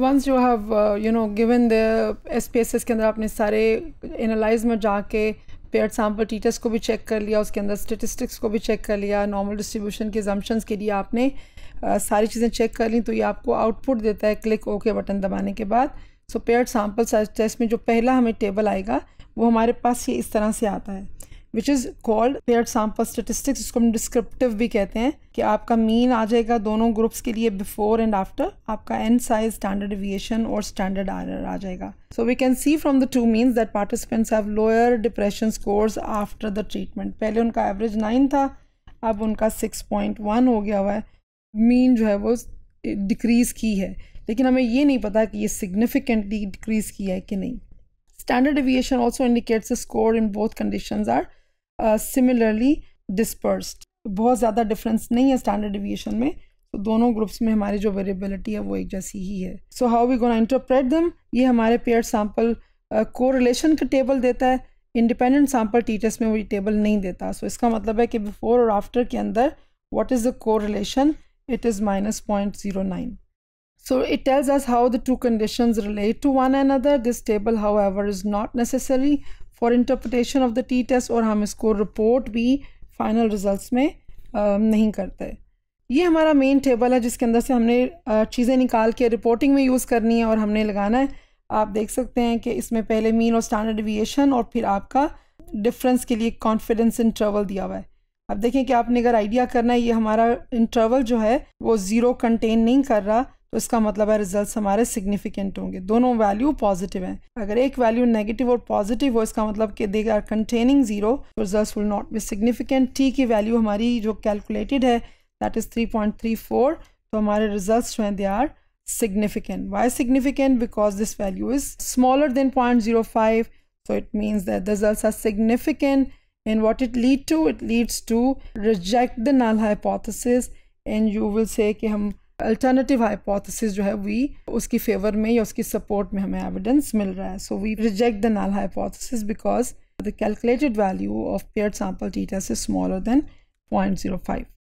once you have you know given the S P S S के अंदर आपने सारे एनालाइज में जाके पेयर सैम्पल टीचर्स को भी चेक कर लिया उसके अंदर स्टेटिस्टिक्स को भी चेक कर लिया नॉर्मल डिस्ट्रीब्यूशन के जम्पन्स के लिए आपने uh, सारी चीज़ें चेक कर ली तो ये आपको आउटपुट देता है क्लिक ओके बटन दबाने के बाद सो पेयर सैम्पल टेस्ट में जो पहला हमें टेबल आएगा वो हमारे पास ये इस तरह से आता है which is called paired sample statistics जिसको हम डिस्क्रिप्टिव भी कहते हैं कि आपका मीन आ जाएगा दोनों ग्रुप्स के लिए बिफोर एंड आफ्टर आपका एन साइज स्टैंडर्ड एविएशन और स्टैंडर्ड आर आ जाएगा so we can see from the two means that participants have lower depression scores after the treatment पहले उनका एवरेज नाइन था अब उनका सिक्स पॉइंट वन हो गया हुआ है मीन जो है वो डिक्रीज़ की है लेकिन हमें ये नहीं पता कि ये सिग्निफिकेंटली डिक्रीज़ की है कि नहीं standard deviation also indicates score in both condition are similarly uh, dispersed बहुत ज़्यादा डिफरेंस नहीं है स्टैंडर्ड डिविएशन में तो दोनों ग्रुप्स में हमारी जो वेरिएबिलिटी है वो एक जैसी ही है so how we gonna interpret them ये हमारे पेयर सैम्पल को रिलेशन का टेबल देता है इंडिपेंडेंट सैम्पल टीचर्स में वो ये टेबल नहीं देता सो so, इसका मतलब है कि बिफोर और आफ्टर के अंदर is the correlation it is minus point zero nine so it tells it how the two condition relate to one and other this table however is not necessary for interpretation of the T test और हम इसको report भी final result में नहीं करते ये हमारा main table है जिसके अंदर से हमने चीज़ें निकाल के रिपोर्टिंग में यूज़ करनी है और हमने लगाना है आप देख सकते हैं कि इसमें पहले मीन और स्टैंडर्ड एविएशन और फिर आपका डिफरेंस के लिए कॉन्फिडेंस इंटरवल दिया हुआ है अब देखें कि आपने अगर आइडिया करना है ये हमारा इंटरवल जो है वो ज़ीरो कंटेन नहीं कर रहा तो इसका मतलब है रिजल्ट्स हमारे सिग्निफिकेंट होंगे दोनों वैल्यू पॉजिटिव हैं अगर एक वैल्यू नेगेटिव और पॉजिटिव हो इसका मतलब कि दे आर कंटेनिंग जीरो तो result will not be significant T की वैल्यू हमारी जो कैलकुलेटेड है that is three point three four तो हमारे रिजल्ट जो हैं they are significant why significant because this value is smaller than point zero five so it means that result are significant in what it lead to it leads to reject the null hypothesis and you will say हम alternative hypothesis जो है we उसकी favour में या उसकी support में हमें evidence मिल रहा है so we reject the null hypothesis because the calculated value of paired sample theta is smaller than five